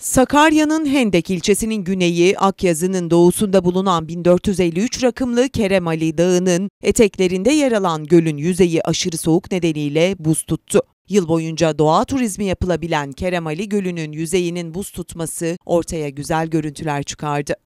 Sakarya'nın Hendek ilçesinin güneyi, Akyazı'nın doğusunda bulunan 1453 rakımlı Kerem Ali Dağı'nın eteklerinde yer alan gölün yüzeyi aşırı soğuk nedeniyle buz tuttu. Yıl boyunca doğa turizmi yapılabilen Kerem Ali Gölü'nün yüzeyinin buz tutması ortaya güzel görüntüler çıkardı.